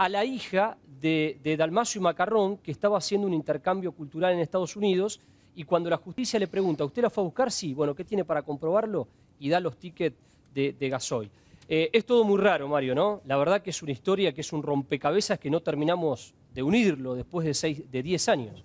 a la hija de, de Dalmacio y Macarrón, que estaba haciendo un intercambio cultural en Estados Unidos, y cuando la justicia le pregunta, ¿usted la fue a buscar? Sí, bueno, ¿qué tiene para comprobarlo? Y da los tickets de, de gasoil. Eh, es todo muy raro, Mario, ¿no? La verdad que es una historia que es un rompecabezas que no terminamos de unirlo después de 10 de años.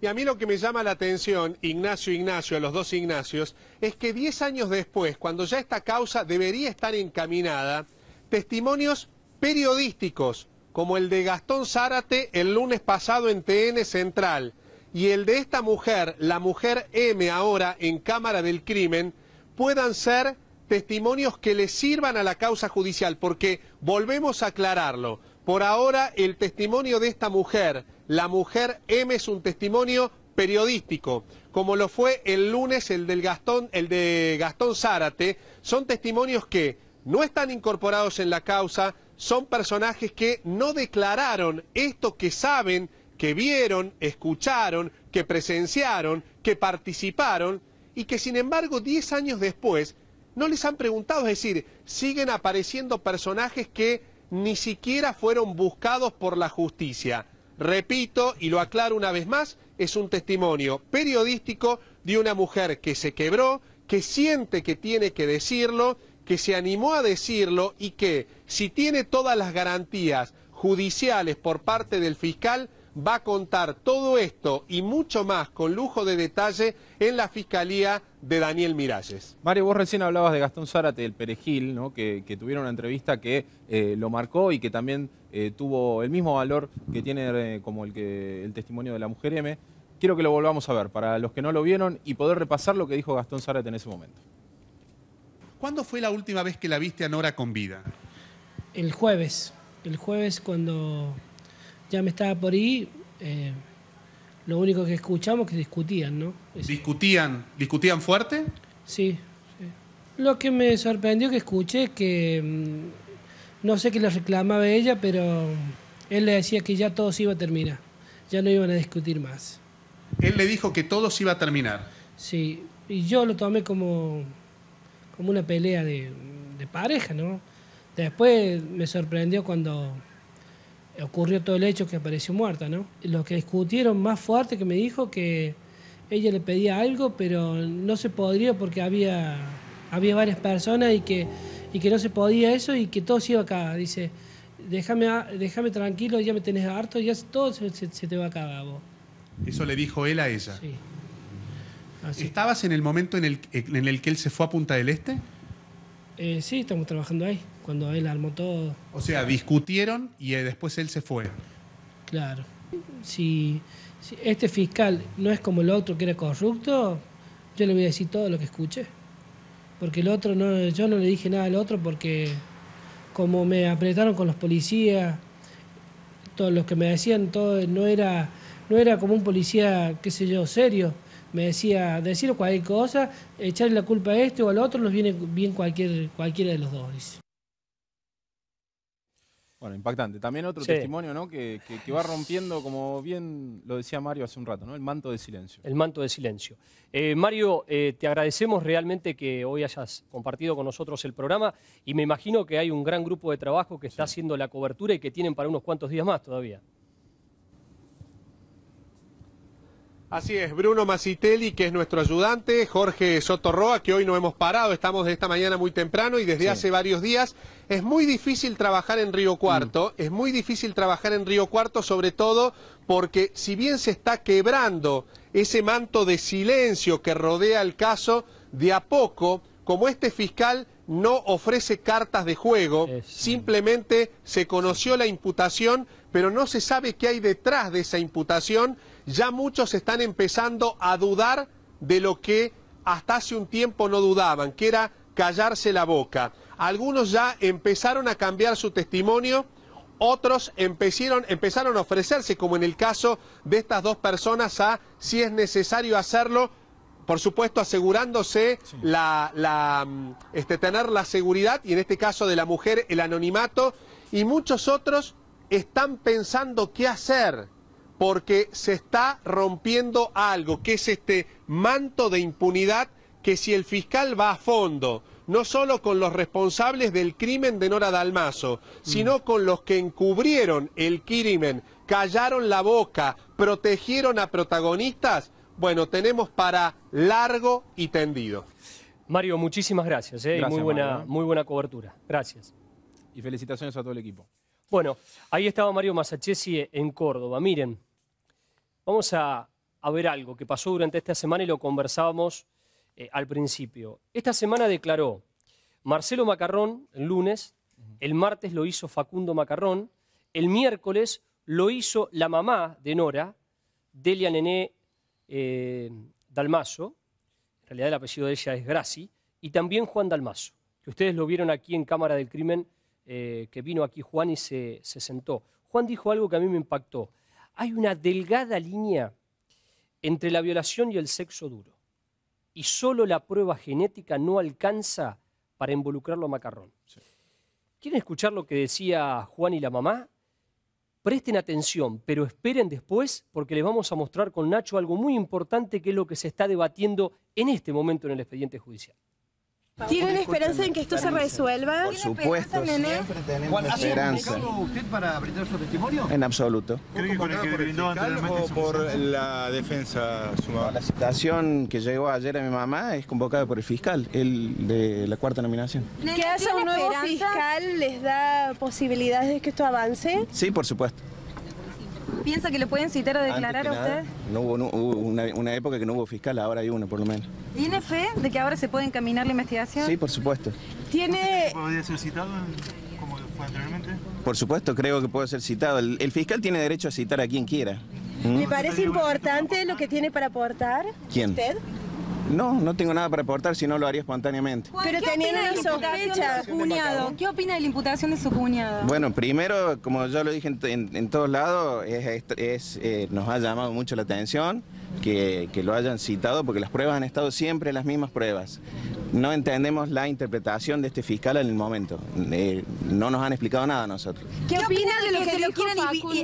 Y a mí lo que me llama la atención, Ignacio Ignacio, a los dos Ignacios, es que 10 años después, cuando ya esta causa debería estar encaminada, testimonios periodísticos, como el de Gastón Zárate el lunes pasado en TN Central, y el de esta mujer, la mujer M ahora en Cámara del Crimen, puedan ser testimonios que le sirvan a la causa judicial, porque volvemos a aclararlo. Por ahora, el testimonio de esta mujer la mujer M es un testimonio periodístico, como lo fue el lunes el del Gastón, el de Gastón Zárate, son testimonios que no están incorporados en la causa, son personajes que no declararon esto que saben, que vieron, escucharon, que presenciaron, que participaron y que sin embargo 10 años después no les han preguntado, es decir, siguen apareciendo personajes que ni siquiera fueron buscados por la justicia. Repito y lo aclaro una vez más, es un testimonio periodístico de una mujer que se quebró, que siente que tiene que decirlo, que se animó a decirlo y que, si tiene todas las garantías judiciales por parte del fiscal, va a contar todo esto y mucho más con lujo de detalle en la Fiscalía de Daniel Miralles. Mario, vos recién hablabas de Gastón Zárate, el Perejil, que, tuvieron una entrevista que eh, lo marcó y que también eh, tuvo el mismo valor que tiene eh, como el, el testimonio de la mujer M. Quiero que lo volvamos a ver para los que no lo vieron y poder repasar lo que dijo Gastón Zárate en ese momento. ¿Cuándo fue la última vez que la viste a Nora con vida? El jueves. El jueves cuando ya me estaba por ahí, eh, lo único que escuchamos es que discutían, ¿no? ¿Discutían? ¿Discutían fuerte? Sí, Lo que me sorprendió que escuché que mm, no sé qué le reclamaba ella, pero él le decía que ya todo se iba a terminar, ya no iban a discutir más. Él le dijo que todo se iba a terminar. Sí, y yo lo tomé como, como una pelea de, de pareja, ¿no? Después me sorprendió cuando ocurrió todo el hecho que apareció muerta, ¿no? lo que discutieron más fuerte que me dijo que ella le pedía algo, pero no se podría porque había, había varias personas y que, y que no se podía eso y que todo se iba acá. Dice, déjame, déjame tranquilo, ya me tenés harto, ya todo se, te va acá, vos. Eso le dijo él a ella. Sí. ¿Estabas en el momento en el, en el que él se fue a Punta del Este? Eh, sí, estamos trabajando ahí cuando él armó todo. O sea, discutieron y eh, después él se fue. Claro. Si, este fiscal no es como el otro que era corrupto, yo le voy a decir todo lo que escuché. Porque el otro, no, yo no le dije nada al otro porque como me apretaron con los policías, todos los que me decían, todo no era, no era como un policía, qué sé yo, serio me decía decir cualquier cosa, echarle la culpa a este o al otro, nos viene bien cualquier, cualquiera de los dos. Bueno, impactante. También otro testimonio, ¿no? Que, que, va rompiendo, como bien lo decía Mario hace un rato, ¿no? El manto de silencio. El manto de silencio. Eh, Mario, eh, te agradecemos realmente que hoy hayas compartido con nosotros el programa y me imagino que hay un gran grupo de trabajo que está haciendo la cobertura y que tienen para unos cuantos días más todavía. Así es, Bruno Macitelli, que es nuestro ayudante, Jorge Sotorroa, que hoy no hemos parado, estamos de esta mañana muy temprano y desde hace varios días. Es muy difícil trabajar en Río Cuarto, mm. es muy difícil trabajar en Río Cuarto, sobre todo porque si bien se está quebrando ese manto de silencio que rodea el caso, de a poco, como este fiscal no ofrece cartas de juego, simplemente se conoció la imputación, pero no se sabe qué hay detrás de esa imputación ya muchos están empezando a dudar de lo que hasta hace un tiempo no dudaban, que era callarse la boca. Algunos ya empezaron a cambiar su testimonio, otros empezaron, empezaron a ofrecerse, como en el caso de estas dos personas, a si es necesario hacerlo, por supuesto asegurándose la, mm, este, tener la seguridad y en este caso de la mujer el anonimato y muchos otros están pensando qué hacer porque se está rompiendo algo, que es este manto de impunidad que si el fiscal va a fondo, no solo con los responsables del crimen de Nora Dalmazo, mm. sino con los que encubrieron el crimen, callaron la boca, protegieron a protagonistas, bueno, tenemos para largo y tendido. Mario, muchísimas gracias, ¿eh? y muy buena, muy buena cobertura. Gracias. Y felicitaciones a todo el equipo. Bueno, ahí estaba Mario Masachesi en Córdoba. Miren, Vamos a, ver algo que pasó durante esta semana y lo conversábamos eh, al principio. Esta semana declaró Marcelo Macarrón el lunes, el martes lo hizo Facundo Macarrón, el miércoles lo hizo la mamá de Nora, Delia Nené Dalmaso, eh, Dalmazo, en realidad el apellido de ella es Graci, y también Juan Dalmaso. que ustedes lo vieron aquí en Cámara del Crimen, eh, que vino aquí Juan y se, se sentó. Juan dijo algo que a mí me impactó hay una delgada línea entre la violación y el sexo duro. Y solo la prueba genética no alcanza para involucrarlo a Macarrón. ¿Quieren escuchar lo que decía Juan y la mamá? Presten atención, pero esperen después porque les vamos a mostrar con Nacho algo muy importante que es lo que se está debatiendo en este momento en el expediente judicial. ¿Tienen esperanza en que esto se resuelva? Por supuesto, siempre tenemos esperanza. usted para brindar su testimonio? En absoluto. ¿Cree que con el que brindó anteriormente por la defensa mamá? La citación que llegó ayer a mi mamá es convocada por el fiscal, el de la cuarta nominación. ¿Qué hace un nuevo fiscal les da posibilidades de que esto avance? Sí, por supuesto piensa que lo pueden citar a declarar a usted? No hubo, una, época que no hubo fiscal, ahora hay uno por lo menos. ¿Tiene fe de que ahora se puede encaminar la investigación? Sí, por supuesto. ¿Tiene... ¿Podría ser citado como fue anteriormente? Por supuesto, creo que puede ser citado. El, fiscal tiene derecho a citar a quien quiera. ¿Me ¿Mm? parece importante lo que tiene para aportar? ¿Quién? ¿Usted? No, no tengo nada para reportar, si no lo haría espontáneamente. Pero tenían de su cuñado. ¿Qué opina de la imputación de su cuñado? Bueno, primero, como ya lo dije en, todos lados, es, eh, nos ha llamado mucho la atención que, lo hayan citado, porque las pruebas han estado siempre las mismas pruebas. No entendemos la interpretación de este fiscal en el momento. Eh, no nos han explicado nada a nosotros. ¿Qué, opina de lo que, se,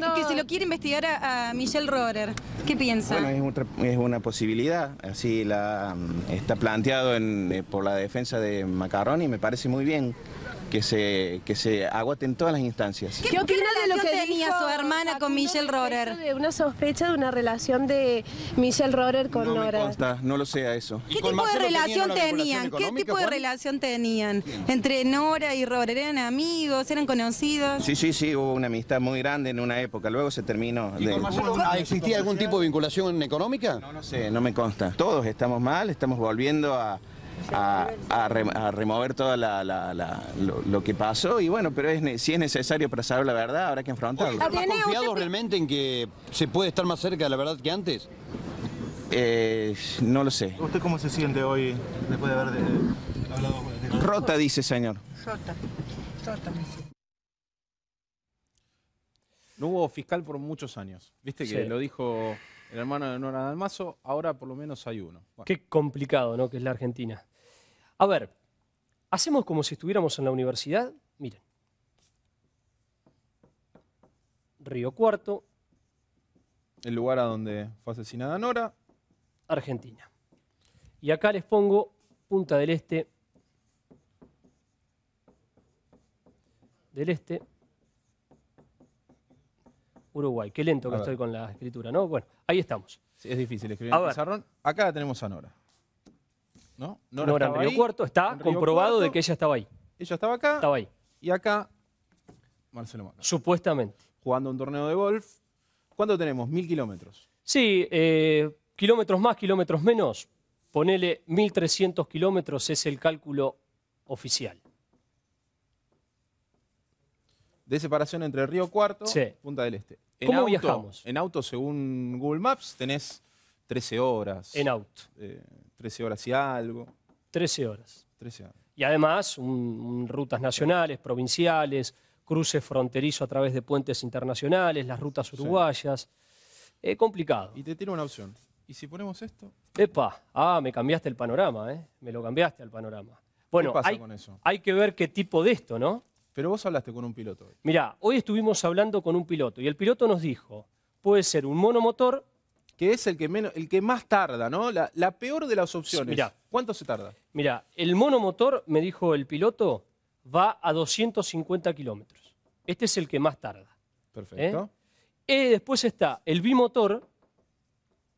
lo que se lo quiere investigar a, Michelle Rohrer? ¿Qué piensa? Bueno, es, una posibilidad. Así la, mm, está planteado eh, por la defensa de Macaroni y me parece muy bien que se, que se todas las instancias. ¿Qué, ¿Qué de lo que tenía su hermana con Michelle Rohrer? una sospecha de una relación de Michelle Rohrer con no Nora. Me consta, no lo sé a eso. ¿Qué tipo de relación tenían? ¿Qué tipo de relación tenían? ¿Entre Nora y Rohrer? ¿Eran amigos? ¿Eran conocidos? Sí, sí, sí, hubo una amistad muy grande en una época, luego se terminó. De... ¿Existía algún tipo de vinculación económica? No, no sé, no me consta. Todos estamos mal, estamos volviendo a a, remover todo lo, que pasó. Y bueno, pero si es necesario para saber la verdad, habrá que enfrentarlo. ¿Has confiado realmente en que se puede estar más cerca de la verdad que antes? Eh, no lo sé. ¿Usted cómo se siente hoy después de haber hablado con el Rota, dice señor. Rota, rota, me dice. No hubo fiscal por muchos años. Viste que lo dijo el hermano de Nora Dalmazo, ahora por lo menos hay uno. Qué complicado, ¿no? Que es la Argentina. A ver, hacemos como si estuviéramos en la universidad. Miren. Río Cuarto. El lugar a donde fue asesinada Nora. Argentina. Y acá les pongo Punta del Este. Del Este. Uruguay. Qué lento que estoy con la escritura, ¿no? Bueno, ahí estamos. es difícil escribir a en pizarrón. Acá tenemos a Nora. ¿No? Nora, Cuarto está comprobado de que ella estaba ahí. Ella estaba acá. Estaba ahí. Y acá, Marcelo Mano. Supuestamente. Jugando un torneo de golf. ¿Cuánto tenemos? ¿Mil kilómetros? Sí, eh, kilómetros más, kilómetros menos. Ponele 1.300 kilómetros es el cálculo oficial de separación entre Río Cuarto y Punta del Este. ¿Cómo viajamos? En auto, según Google Maps, tenés 13 horas. En auto. 13 eh, horas y algo. 13 horas. 13 horas. Y además, rutas nacionales, provinciales, cruces fronterizo a través de puentes internacionales, las rutas uruguayas. complicado. Y te tiene una opción. ¿Y si ponemos esto? Epa, ah, me cambiaste el panorama, ¿eh? Me lo cambiaste al panorama. Bueno, pasa con eso? hay que ver qué tipo de esto, ¿no? Pero vos hablaste con un piloto. Hoy. Mirá, hoy estuvimos hablando con un piloto y el piloto nos dijo, puede ser un monomotor... Que es el que, menos, el que más tarda, ¿no? La, peor de las opciones. Mirá, ¿Cuánto se tarda? Mira, el monomotor, me dijo el piloto, va a 250 kilómetros. Este es el que más tarda. Perfecto. Y ¿eh? eh, después está el bimotor,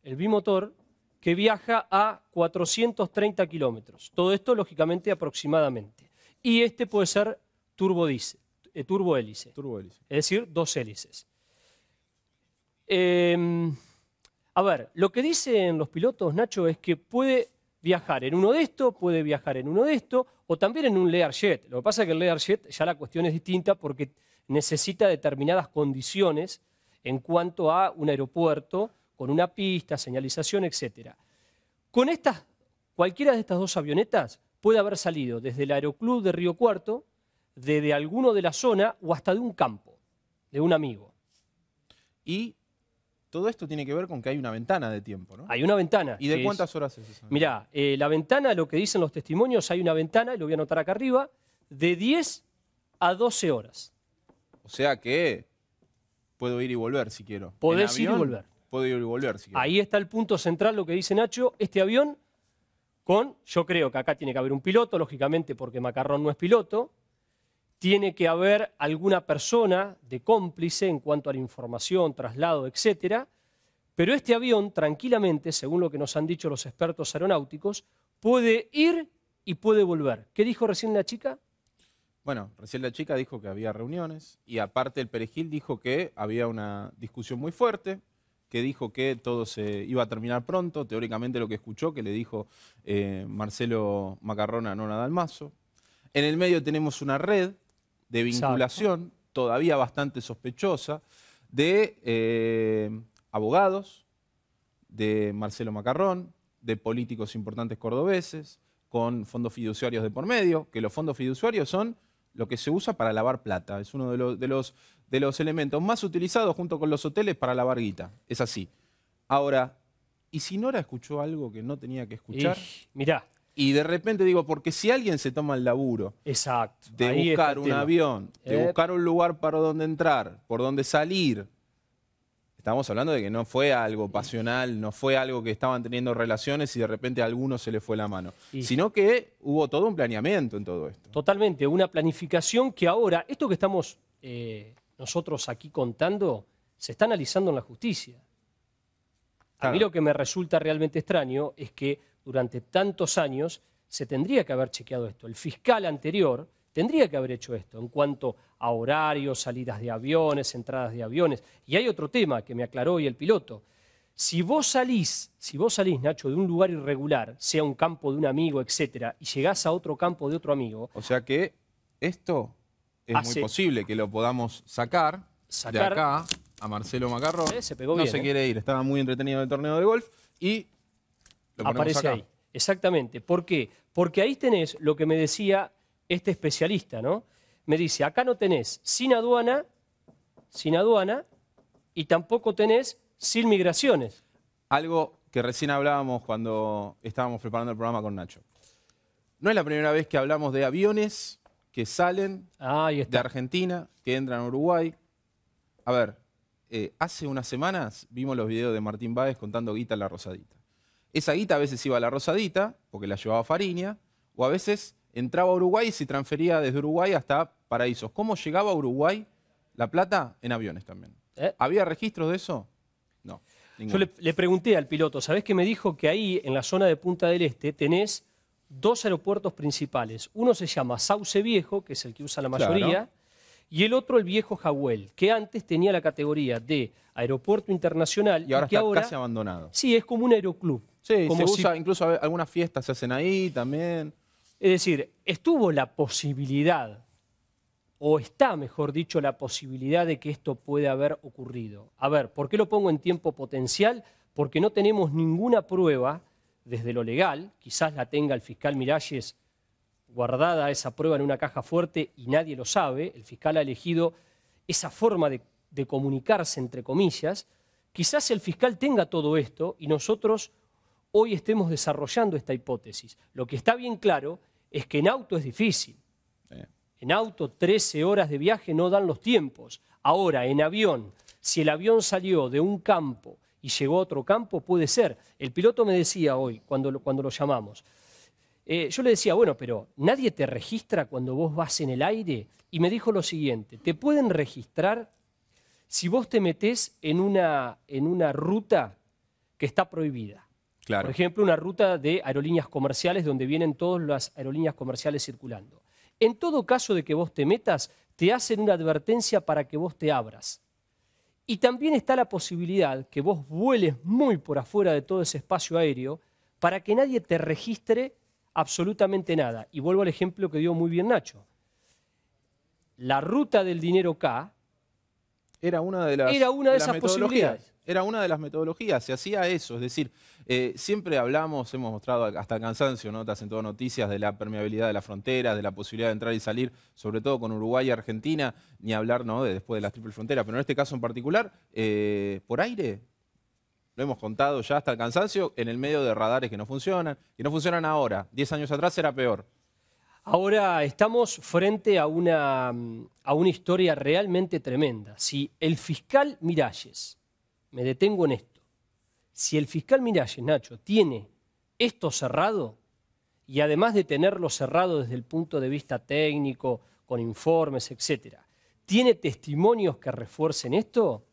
el bimotor, que viaja a 430 kilómetros. Todo esto, lógicamente, aproximadamente. Y este puede ser Turbo-hélice, eh, Es decir, dos hélices. Em, a ver, lo que dicen los pilotos, Nacho, es que puede viajar en uno de estos, puede viajar en uno de estos, o también en un Learjet. Lo que pasa es que el Learjet ya la cuestión es distinta porque necesita determinadas condiciones en cuanto a un aeropuerto con una pista, señalización, etc. Con estas, cualquiera de estas dos avionetas puede haber salido desde el Aeroclub de Río Cuarto, de, alguno de la zona o hasta de un campo, de un amigo. Y todo esto tiene que ver con que hay una ventana de tiempo, ¿no? Hay una ventana. ¿Y de cuántas horas es eso? Mirá, eh, la ventana, lo que dicen los testimonios, hay una ventana, y lo voy a anotar acá arriba, de 10 a 12 horas. O sea que puedo ir y volver si quiero. Podés ir y volver. Puedo ir y volver si quiero. Ahí está el punto central, lo que dice Nacho. Este avión con, yo creo que acá tiene que haber un piloto, lógicamente porque Macarrón no es piloto, tiene que haber alguna persona de cómplice en cuanto a la información, traslado, etc. Pero este avión, tranquilamente, según lo que nos han dicho los expertos aeronáuticos, puede ir y puede volver. ¿Qué dijo recién la chica? Bueno, recién la chica dijo que había reuniones y aparte el Perejil dijo que había una discusión muy fuerte, que dijo que todo se iba a terminar pronto, teóricamente lo que escuchó, que le dijo eh, Marcelo Macarrona no nada al mazo. En el medio tenemos una red de vinculación todavía bastante sospechosa de eh, abogados, de Marcelo Macarrón, de políticos importantes cordobeses, con fondos fiduciarios de por medio, que los fondos fiduciarios son lo que se usa para lavar plata. Es uno de los, elementos más utilizados junto con los hoteles para lavar guita. Es así. Ahora, ¿y si Nora escuchó algo que no tenía que escuchar? Mira. mirá, y de repente digo, porque si alguien se toma el laburo Exacto. de buscar un avión, de eh. buscar un lugar para donde entrar, por donde salir, estamos hablando de que no fue algo pasional, no fue algo que estaban teniendo relaciones y de repente a alguno se le fue la mano, sino que hubo todo un planeamiento en todo esto. Totalmente, una planificación que ahora, esto que estamos eh, nosotros aquí contando, se está analizando en la justicia. A mí lo que me resulta realmente extraño es que durante tantos años, se tendría que haber chequeado esto. El fiscal anterior tendría que haber hecho esto en cuanto a horarios, salidas de aviones, entradas de aviones. Y hay otro tema que me aclaró hoy el piloto. Si vos salís, si vos salís, Nacho, de un lugar irregular, sea un campo de un amigo, etcétera, y llegás a otro campo de otro amigo. O sea que esto es muy posible que lo podamos sacar, de acá a Marcelo Macarro. Eh, no se eh. quiere ir, estaba muy entretenido en el torneo de golf. Y aparece ahí. Exactamente. ¿Por qué? Porque ahí tenés lo que me decía este especialista, ¿no? Me dice, acá no tenés sin aduana, sin aduana, y tampoco tenés sin migraciones. Algo que recién hablábamos cuando estábamos preparando el programa con Nacho. No es la primera vez que hablamos de aviones que salen ah, de Argentina, que entran a Uruguay. A ver, eh, hace unas semanas vimos los videos de Martín Báez contando guita la Rosadita. Esa guita a veces iba a la Rosadita, porque la llevaba Fariña, o a veces entraba a Uruguay y se transfería desde Uruguay hasta Paraísos. ¿Cómo llegaba a Uruguay la plata? En aviones también. Eh. ¿Había registros de eso? No. Yo le, pregunté al piloto, ¿sabés qué me dijo? Que ahí, en la zona de Punta del Este, tenés dos aeropuertos principales. Uno se llama Sauce Viejo, que es el que usa la mayoría, y el otro el Viejo Jagüel, que antes tenía la categoría de aeropuerto internacional. Y ahora está casi abandonado. Sí, es como un aeroclub. Sí, incluso algunas fiestas se hacen ahí también. Es decir, estuvo la posibilidad, o está, mejor dicho, la posibilidad de que esto pueda haber ocurrido. A ver, ¿por qué lo pongo en tiempo potencial? Porque no tenemos ninguna prueba desde lo legal, quizás la tenga el fiscal Miralles guardada esa prueba en una caja fuerte y nadie lo sabe, el fiscal ha elegido esa forma de, de comunicarse, entre comillas, quizás el fiscal tenga todo esto y nosotros hoy estemos desarrollando esta hipótesis. Lo que está bien claro es que en auto es difícil. En auto 13 horas de viaje no dan los tiempos. Ahora, en avión, si el avión salió de un campo y llegó a otro campo, puede ser. El piloto me decía hoy, cuando lo, cuando lo llamamos, eh, yo le decía, bueno, pero nadie te registra cuando vos vas en el aire. Y me dijo lo siguiente, te pueden registrar si vos te metés en una, en una ruta que está prohibida. Por ejemplo, una ruta de aerolíneas comerciales donde vienen todas las aerolíneas comerciales circulando. En todo caso de que vos te metas, te hacen una advertencia para que vos te abras. Y también está la posibilidad que vos vueles muy por afuera de todo ese espacio aéreo para que nadie te registre absolutamente nada. Y vuelvo al ejemplo que dio muy bien Nacho. La ruta del dinero K era una de las, era una de, posibilidades. Era una de las metodologías, se hacía eso. Es decir, eh, siempre hablamos, hemos mostrado hasta el cansancio, notas en todas noticias de la permeabilidad de las fronteras, de la posibilidad de entrar y salir, sobre todo con Uruguay y Argentina, ni hablar ¿no? de después de las triple fronteras. Pero en este caso en particular, eh, por aire, lo hemos contado ya hasta el cansancio, en el medio de radares que no funcionan, que no funcionan ahora. Diez años atrás era peor. Ahora estamos frente a una, mm, a una historia realmente tremenda. Si el fiscal Miralles me detengo en esto. Si el fiscal Miralles, Nacho, tiene esto cerrado, y además de tenerlo cerrado desde el punto de vista técnico, con informes, etc., tiene testimonios que refuercen esto,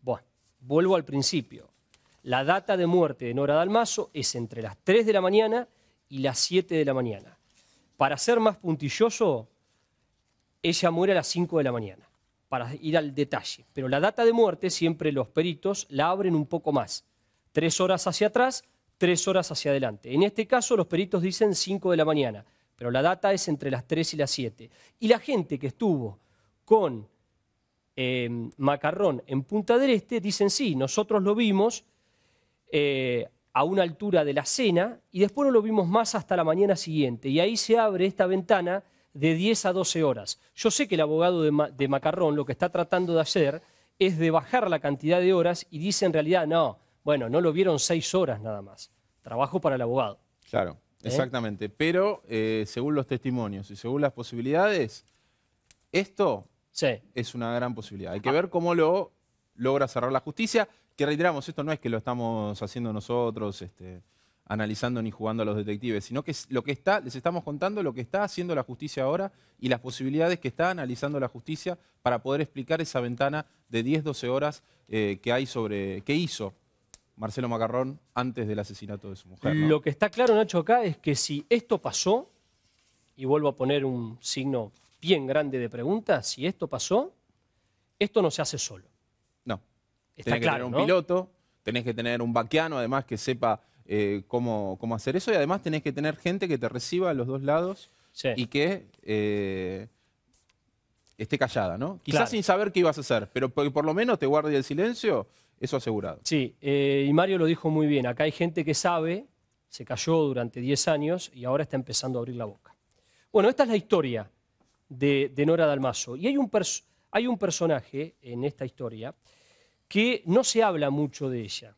bueno, vuelvo al principio. La data de muerte de Nora Dalmazo es entre las 3 de la mañana y las 7 de la mañana. Para ser más puntilloso, ella muere a las 5 de la mañana para ir al detalle. Pero la data de muerte siempre los peritos la abren un poco más. Tres horas hacia atrás, tres horas hacia adelante. En este caso los peritos dicen cinco de la mañana, pero la data es entre las 3 y las 7. Y la gente que estuvo con em, Macarrón en Punta del Este dicen sí, nosotros lo vimos eh, a una altura de la cena y después no lo vimos más hasta la mañana siguiente. Y ahí se abre esta ventana de 10 a 12 horas. Yo sé que el abogado de, Macarrón lo que está tratando de hacer es de bajar la cantidad de horas y dice en realidad, no, bueno, no lo vieron 6 horas nada más. Trabajo para el abogado. Claro, ¿Eh? exactamente. Pero eh, según los testimonios y según las posibilidades, esto es una gran posibilidad. Hay que ah. ver cómo lo logra cerrar la justicia, que reiteramos, esto no es que lo estamos haciendo nosotros. Este, analizando ni jugando a los detectives, sino que lo que está, les estamos contando lo que está haciendo la justicia ahora y las posibilidades que está analizando la justicia para poder explicar esa ventana de 10-12 horas eh, que hay sobre, qué hizo Marcelo Macarrón antes del asesinato de su mujer. Lo que está claro, Nacho, acá es que si esto pasó, y vuelvo a poner un signo bien grande de pregunta, si esto pasó, esto no se hace solo. No. Está tenés que tener un piloto, tenés que tener un vaquiano, además, que sepa eh, cómo, hacer eso y además tenés que tener gente que te reciba a los dos lados y que eh, esté callada, ¿no? Quizás sin saber qué ibas a hacer, pero por, lo menos te guarde el silencio, eso asegurado. Sí, eh, y Mario lo dijo muy bien, acá hay gente que sabe, se cayó durante 10 años y ahora está empezando a abrir la boca. Bueno, esta es la historia de, de Nora Dalmazo y hay un, hay un personaje en esta historia que no se habla mucho de ella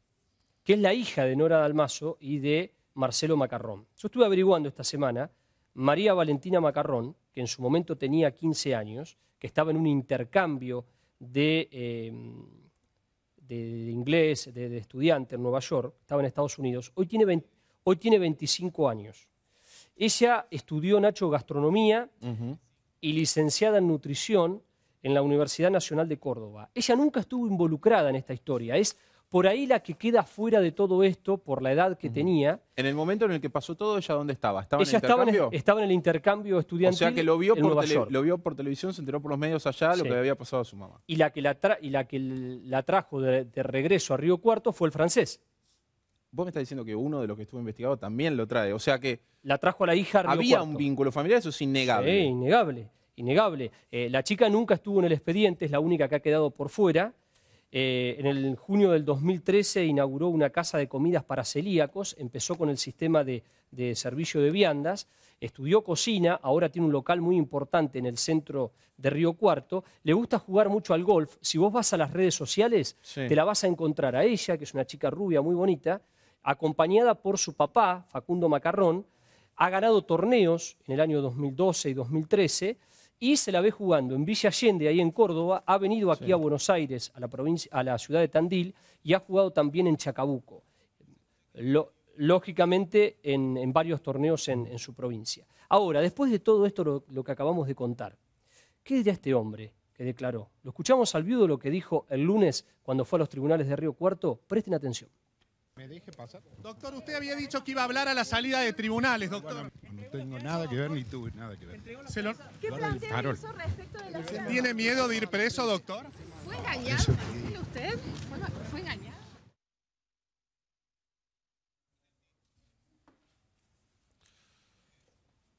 que es la hija de Nora Dalmazo y de Marcelo Macarrón. Yo estuve averiguando esta semana, María Valentina Macarrón, que en su momento tenía 15 años, que estaba en un intercambio de, em, inglés, de, estudiante en Nueva York, estaba en Estados Unidos, hoy tiene, hoy tiene 25 años. Ella estudió, Nacho, gastronomía y licenciada en nutrición en la Universidad Nacional de Córdoba. Ella nunca estuvo involucrada en esta historia, es por ahí la que queda fuera de todo esto, por la edad que tenía... En el momento en el que pasó todo, ¿ella dónde estaba? ¿Estaba en el intercambio? Estaba en, el intercambio estudiantil O sea que lo vio, por lo vio por televisión, se enteró por los medios allá, lo que le había pasado a su mamá. Y la que la, y la, que la trajo de, regreso a Río Cuarto fue el francés. Vos me estás diciendo que uno de los que estuvo investigado también lo trae. O sea que... La trajo a la hija a Río Había un vínculo familiar, eso es innegable. Sí, innegable innegable. Eh, la chica nunca estuvo en el expediente, es la única que ha quedado por fuera. Eh, en el junio del 2013 inauguró una casa de comidas para celíacos, empezó con el sistema de, servicio de viandas, estudió cocina, ahora tiene un local muy importante en el centro de Río Cuarto, le gusta jugar mucho al golf, si vos vas a las redes sociales te la vas a encontrar a ella, que es una chica rubia muy bonita, acompañada por su papá, Facundo Macarrón, ha ganado torneos en el año 2012 y 2013 y se la ve jugando en Villa Allende, ahí en Córdoba, ha venido aquí a Buenos Aires, a la, provincia, a la ciudad de Tandil, y ha jugado también en Chacabuco, lógicamente en, varios torneos en, su provincia. Ahora, después de todo esto, lo, lo que acabamos de contar, ¿qué dirá este hombre que declaró? Lo escuchamos al viudo lo que dijo el lunes cuando fue a los tribunales de Río Cuarto, presten atención. Doctor, usted había dicho que iba a hablar a la salida de tribunales, doctor. no tengo nada que ver ni tuve nada que ver. ¿Qué plantea eso respecto de la ¿Tiene miedo de ir preso, doctor? ¿Fue engañado usted? ¿Fue, engañado?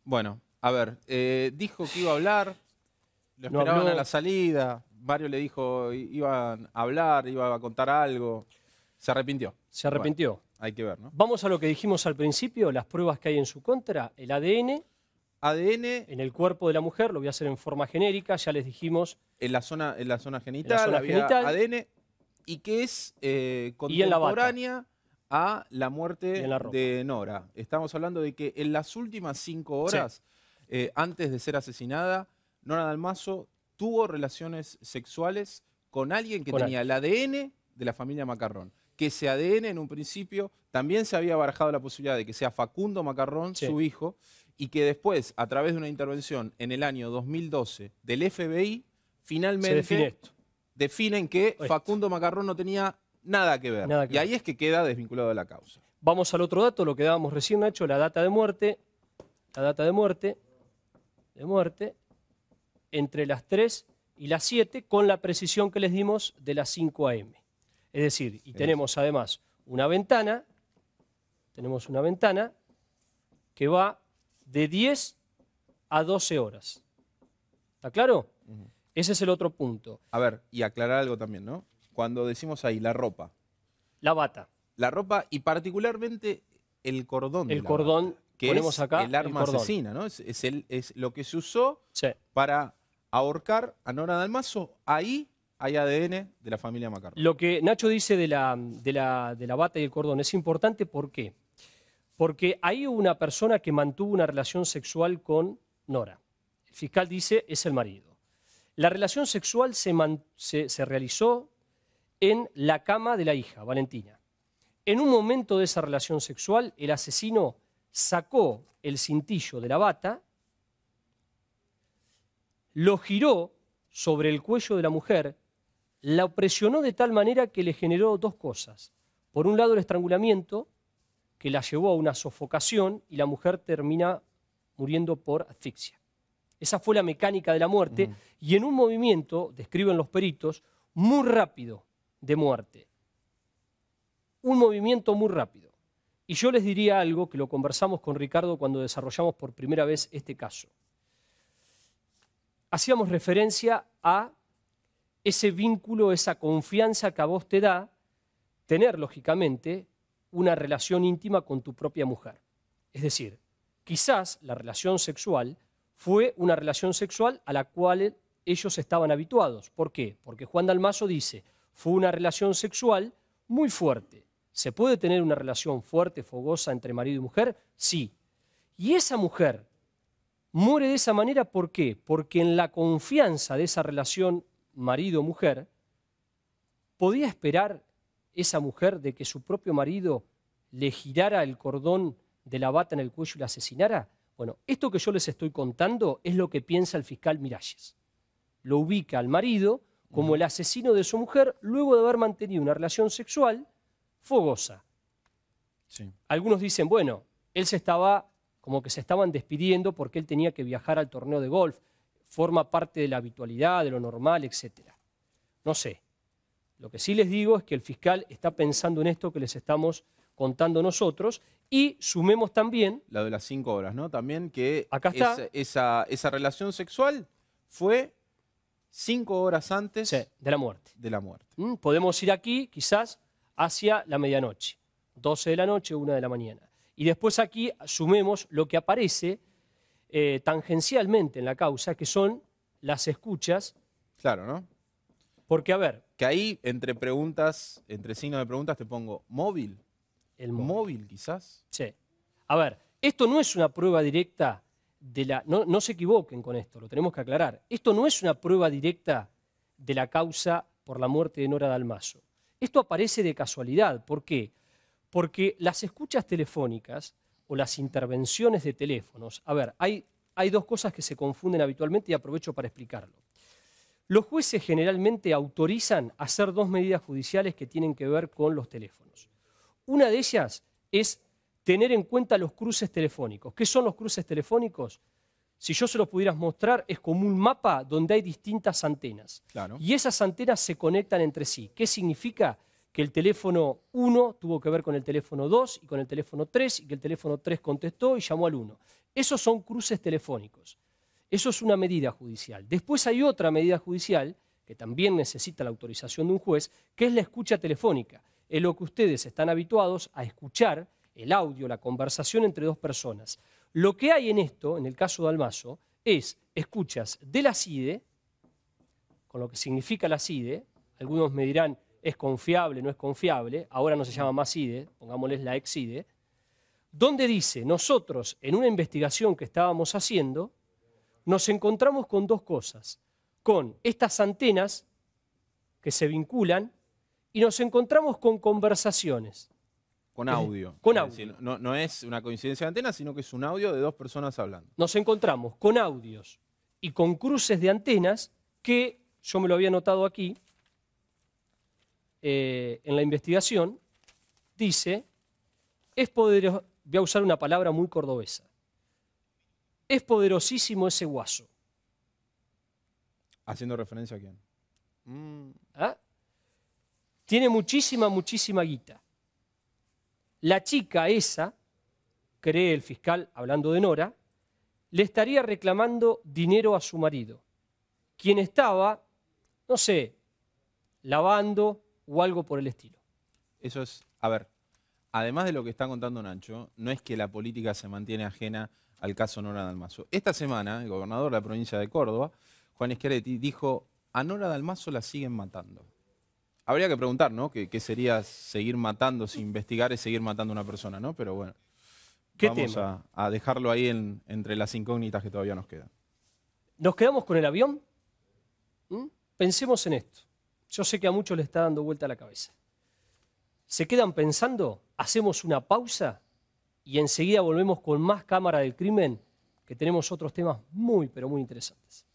Bueno, a ver, eh, dijo que iba a hablar, lo esperaban a la salida, Mario le dijo iban a hablar, iba a contar algo. Se arrepintió. Se arrepintió. hay que ver, ¿no? Vamos a lo que dijimos al principio, las pruebas que hay en su contra, el ADN. ADN. En el cuerpo de la mujer, lo voy a hacer en forma genérica, ya les dijimos. En la zona, en la zona genital, en la zona genital. ADN. Y que es eh, contemporánea a la muerte de Nora. Estamos hablando de que en las últimas cinco horas, eh, antes de ser asesinada, Nora Dalmazo tuvo relaciones sexuales con alguien que tenía el ADN de la familia Macarrón que ese ADN en un principio también se había barajado la posibilidad de que sea Facundo Macarrón su hijo y que después, a través de una intervención en el año 2012 del FBI, finalmente definen que Facundo Macarrón no tenía nada que ver. y ahí es que queda desvinculado de la causa. Vamos al otro dato, lo que dábamos recién, Nacho, la data de muerte. La data de muerte, de muerte, entre las 3 y las 7, con la precisión que les dimos de las 5 a.m. Es decir, y tenemos además una ventana, tenemos una ventana que va de 10 a 12 horas. ¿Está claro? Ese es el otro punto. A ver, y aclarar algo también, ¿no? Cuando decimos ahí la ropa. La bata. La ropa y particularmente el cordón. El cordón que tenemos acá. El arma ¿no? Es, el, lo que se usó para ahorcar a Nora Dalmazo ahí hay ADN de la familia Macarro. Lo que Nacho dice de la, de la, bata y el cordón es importante ¿por qué? porque hay una persona que mantuvo una relación sexual con Nora. El fiscal dice es el marido. La relación sexual se, se realizó en la cama de la hija, Valentina. En un momento de esa relación sexual, el asesino sacó el cintillo de la bata, lo giró sobre el cuello de la mujer la presionó de tal manera que le generó dos cosas. Por un lado, el estrangulamiento, que la llevó a una sofocación y la mujer termina muriendo por asfixia. Esa fue la mecánica de la muerte mm. y en un movimiento, describen los peritos, muy rápido de muerte. Un movimiento muy rápido. Y yo les diría algo que lo conversamos con Ricardo cuando desarrollamos por primera vez este caso. Hacíamos referencia a ese vínculo, esa confianza que a vos te da tener, lógicamente, una relación íntima con tu propia mujer. Es decir, quizás la relación sexual fue una relación sexual a la cual ellos estaban habituados. ¿Por qué? Porque Juan Dalmazo dice, fue una relación sexual muy fuerte. ¿Se puede tener una relación fuerte, fogosa entre marido y mujer? Sí. Y esa mujer muere de esa manera, ¿por qué? Porque en la confianza de esa relación marido o mujer, ¿podía esperar esa mujer de que su propio marido le girara el cordón de la bata en el cuello y la asesinara? Bueno, esto que yo les estoy contando es lo que piensa el fiscal Miralles. Lo ubica al marido como el asesino de su mujer luego de haber mantenido una relación sexual fogosa. Algunos dicen, bueno, él se estaba, como que se estaban despidiendo porque él tenía que viajar al torneo de golf forma parte de la habitualidad, de lo normal, etc. No sé. Lo que sí les digo es que el fiscal está pensando en esto que les estamos contando nosotros y sumemos también... La de las cinco horas, ¿no? También que Esa, relación sexual fue cinco horas antes de la muerte. De la muerte. Mm, podemos ir aquí quizás hacia la medianoche, 12 de la noche, 1 de la mañana. Y después aquí sumemos lo que aparece eh, tangencialmente en la causa, que son las escuchas. Claro, ¿no? Porque, a ver. Que ahí, entre preguntas, entre signos de preguntas, te pongo móvil. El móvil. quizás. Sí. A ver, esto no es una prueba directa de la. No, no, se equivoquen con esto, lo tenemos que aclarar. Esto no es una prueba directa de la causa por la muerte de Nora Dalmazo. Esto aparece de casualidad. ¿Por qué? Porque las escuchas telefónicas o las intervenciones de teléfonos. A ver, hay, hay dos cosas que se confunden habitualmente y aprovecho para explicarlo. Los jueces generalmente autorizan hacer dos medidas judiciales que tienen que ver con los teléfonos. Una de ellas es tener en cuenta los cruces telefónicos. ¿Qué son los cruces telefónicos? Si yo se los pudieras mostrar, es como un mapa donde hay distintas antenas. Y esas antenas se conectan entre sí. ¿Qué significa? que el teléfono 1 tuvo que ver con el teléfono 2 y con el teléfono 3 y que el teléfono 3 contestó y llamó al 1. Esos son cruces telefónicos. Eso es una medida judicial. Después hay otra medida judicial que también necesita la autorización de un juez, que es la escucha telefónica. Es lo que ustedes están habituados a escuchar, el audio, la conversación entre dos personas. Lo que hay en esto, en el caso de Almazo, es escuchas de la CIDE, con lo que significa la CIDE, algunos me dirán, es confiable, no es confiable, ahora no se llama más IDE, pongámosles la ex-IDE, donde dice, nosotros en una investigación que estábamos haciendo, nos encontramos con dos cosas, con estas antenas que se vinculan y nos encontramos con conversaciones. Con audio. Con audio. no, no, es una coincidencia de antenas, sino que es un audio de dos personas hablando. Nos encontramos con audios y con cruces de antenas que, yo me lo había notado aquí, eh, en la investigación, dice, es poderoso, voy a usar una palabra muy cordobesa, es poderosísimo ese guaso. ¿Haciendo referencia a quién? Mm. ¿Ah? Tiene muchísima, muchísima guita. La chica esa, cree el fiscal, hablando de Nora, le estaría reclamando dinero a su marido, quien estaba, no sé, lavando, o algo por el estilo. Eso es, a ver, además de lo que está contando Nacho, no es que la política se mantiene ajena al caso Nora Dalmazo. Esta semana, el gobernador de la provincia de Córdoba, Juan Esqueretti, dijo, a Nora Dalmazo la siguen matando. Habría que preguntar, ¿no? ¿Qué, sería seguir matando, si investigar es seguir matando a una persona, ¿no? Pero bueno, ¿Qué vamos a, dejarlo ahí en, entre las incógnitas que todavía nos quedan. ¿Nos quedamos con el avión? ¿Mm? Pensemos en esto. Yo sé que a muchos les está dando vuelta la cabeza. Se quedan pensando, hacemos una pausa y enseguida volvemos con más Cámara del Crimen, que tenemos otros temas muy, pero muy interesantes.